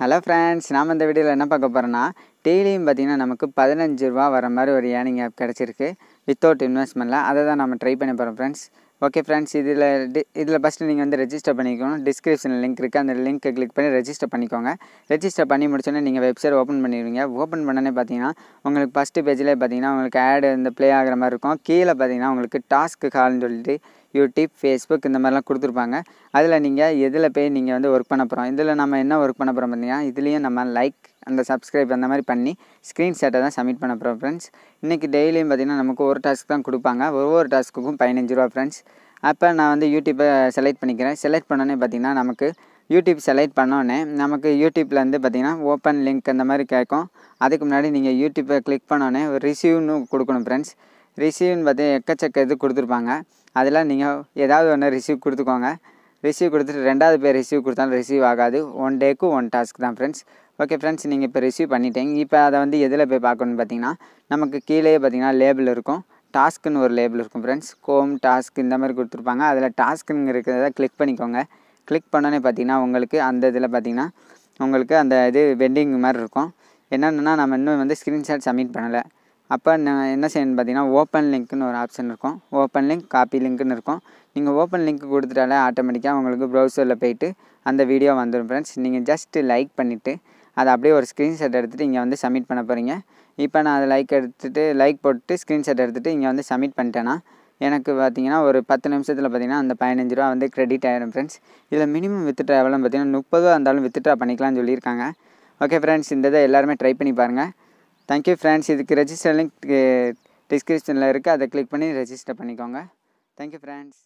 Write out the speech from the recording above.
hello friends நாம் இந்த வீடியோவில் என்ன பார்க்க போகிறோன்னா டெய்லியும் பார்த்திங்கன்னா நமக்கு பதினஞ்சு ரூபா வர மாதிரி ஒரு ஏர்னிங் ஆப் கிடச்சிருக்கு வித்தவுட் இன்வெஸ்ட்மெண்ட்டில் அதை தான் நம்ம ட்ரை பண்ணி போகிறோம் ஃப்ரெண்ட்ஸ் ஓகே ஃப்ரெண்ட்ஸ் இதில் டி இதில் ஃபஸ்ட்டு நீங்கள் வந்து ரெஜிஸ்டர் பண்ணிக்கணும் டிஸ்கிரிப்ஷனில் லிங்க் இருக்குது அந்த லிங்க்கை கிளிக் பண்ணி ரெஜிஸ்டர் பண்ணிக்கோங்க ரெஜிஸ்டர் பண்ணி முடிச்சோன்னே நீங்கள் வெப்சைட் ஓப்பன் பண்ணிடுவீங்க ஓப்பன் பண்ணனே பார்த்தீங்கன்னா உங்களுக்கு ஃபஸ்ட்டு பேஜில் பார்த்தீங்கன்னா உங்களுக்கு ஆடு இந்த ப்ளே ஆகிற மாதிரி இருக்கும் கீழே பார்த்தீங்கன்னா உங்களுக்கு டாஸ்க்கு கால்னு சொல்லிட்டு யூடியூப் ஃபேஸ்புக் இந்த மாதிரிலாம் கொடுத்துருப்பாங்க அதில் நீங்கள் எதில் போய் நீங்கள் வந்து ஒர்க் பண்ண போகிறோம் இதில் நம்ம என்ன ஒர்க் பண்ண போகிறோம் பார்த்தீங்கன்னா இதுலேயும் நம்ம லைக் அந்த சப்ஸ்கிரைப் அந்த மாதிரி பண்ணி ஸ்க்ரீன்ஷாட்டை தான் சப்மிட் பண்ண போகிறோம் ஃப்ரெண்ட்ஸ் இன்றைக்கி டெய்லியும் பார்த்திங்கன்னா நமக்கு ஒரு டாஸ்க் தான் கொடுப்பாங்க ஒவ்வொரு டாஸ்க்குக்கும் பதினஞ்சு ரூபா ஃப்ரெண்ட்ஸ் அப்போ நான் வந்து யூடியூப்பை செலக்ட் பண்ணிக்கிறேன் செலக்ட் பண்ணோன்னே பார்த்திங்கன்னா நமக்கு யூடியூப் செலக்ட் பண்ணோன்னே நமக்கு யூடியூப்பில் வந்து பார்த்திங்கன்னா ஓப்பன் லிங்க் அந்த மாதிரி கேட்கும் அதுக்கு முன்னாடி நீங்கள் யூடியூப்பை கிளிக் பண்ணோன்னே ஒரு ரிசீவ்னு கொடுக்கணும் ஃப்ரெண்ட்ஸ் ரிசீவ்னு பார்த்தீங்கன்னா எக்கச்சக்க இது கொடுத்துருப்பாங்க அதெல்லாம் நீங்கள் ஏதாவது ஒன்று ரிசீவ் கொடுத்துக்கோங்க ரிசீவ் கொடுத்துட்டு ரெண்டாவது பேர் ரிசீவ் கொடுத்தாலும் ரிசீவ் ஆகாது ஒன் டேக்கு ஒன் டாஸ்க் தான் ஃப்ரெண்ட்ஸ் ஓகே ஃப்ரெண்ட்ஸ் நீங்கள் இப்போ ரிசீவ் பண்ணிட்டீங்க இப்போ அதை வந்து எதில் போய் பார்க்கணுன்னு பார்த்தீங்கன்னா நமக்கு கீழே பார்த்தீங்கன்னா லேபிள் இருக்கும் டாஸ்க்குன்னு ஒரு லேபிள் இருக்கும் ஃப்ரெண்ட்ஸ் கோம் டாஸ்க் இந்த மாதிரி கொடுத்துருப்பாங்க அதில் டாஸ்க்குங்க இருக்கிறத கிளிக் பண்ணிக்கோங்க கிளிக் பண்ணோன்னே பார்த்தீங்கன்னா உங்களுக்கு அந்த இதில் பார்த்தீங்கன்னா உங்களுக்கு அந்த இது வெண்டிங் மாதிரி இருக்கும் என்னென்னா நம்ம இன்னும் வந்து ஸ்க்ரீன்ஷாட் சப்மிட் பண்ணலை அப்போ நான் என்ன செய்யணும்னு பார்த்தீங்கன்னா ஓப்பன் லிங்க்னு ஒரு ஆப்ஷன் இருக்கும் ஓப்பன் லிங்க் காப்பி லிங்க்னு இருக்கும் நீங்கள் ஓப்பன் லிங்க் கொடுத்துட்டாலே ஆட்டோமேட்டிக்காக உங்களுக்கு ப்ரௌசரில் போயிட்டு அந்த வீடியோ வந்துடும் ஃப்ரெண்ட்ஸ் நீங்கள் ஜஸ்ட்டு லைக் பண்ணிவிட்டு அதை அப்படியே ஒரு ஸ்க்ரீன்ஷாட் எடுத்துகிட்டு இங்கே வந்து சப்மிட் பண்ண போகிறீங்க இப்போ நான் அதை லைக் எடுத்துகிட்டு லைக் போட்டு ஸ்க்ரீன்ஷாட் எடுத்துகிட்டு இங்கே வந்து சப்மிட் பண்ணிட்டேன்னா எனக்கு பார்த்தீங்கன்னா ஒரு பத்து நிமிஷத்தில் பார்த்தீங்கன்னா அந்த பதினஞ்சு ரூபா வந்து கிரெடிட் ஆகிடும் ஃப்ரெண்ட்ஸ் இதில் மினிமம் வித்ட்ரா எவ்வளோன்னு பார்த்தீங்கன்னா முப்பது இருந்தாலும் வித்ட்ரா பண்ணிக்கலாம்னு சொல்லியிருக்காங்க ஓகே ஃப்ரெண்ட்ஸ் இந்த இதை எல்லாருமே ட்ரை பண்ணி பாருங்கள் தேங்க்யூ ஃப்ரெண்ட்ஸ் இதுக்கு ரெஜிஸ்டர் லிங்க் டிஸ்கிரிப்ஷனில் இருக்குது அதை கிளிக் பண்ணி ரெஜிஸ்டர் பண்ணிக்கோங்க தேங்க்யூ ஃப்ரெண்ட்ஸ்